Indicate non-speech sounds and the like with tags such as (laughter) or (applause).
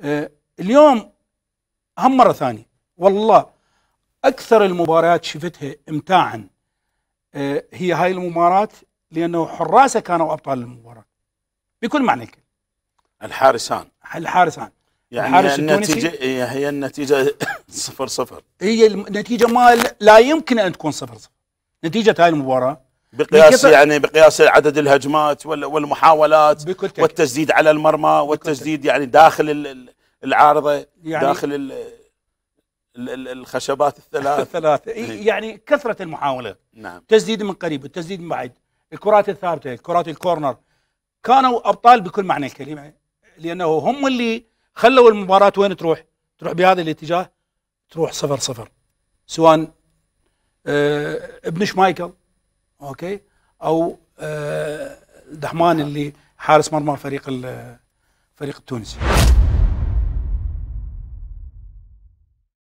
آه، اليوم هم مره ثانيه والله اكثر المباريات شفتها امتاعا آه، هي هاي المباراه لانه حراسه كانوا ابطال المباراه بكل معنى الكلمه الحارسان الحارسان يعني الحارس النتيجه هي النتيجه (laughs) صفر صفر هي النتيجه ما لا يمكن ان تكون صفر صفر نتيجه هاي المباراه بقياس يعني بقياس عدد الهجمات والمحاولات والتسديد على المرمى والتسديد يعني داخل العارضه يعني داخل الخشبات الثلاث الثلاث (laughs) يعني كثره المحاولات نعم تسديد من قريب والتسديد من بعيد الكرات الثابته كرات الكورنر كانوا ابطال بكل معنى الكلمه لانه هم اللي خلوا المباراه وين تروح؟ تروح بهذا الاتجاه تروح صفر صفر سواء آه، ابن شمايكل اوكي او آه، دحمان اللي حارس مرمى فريق الفريق التونسي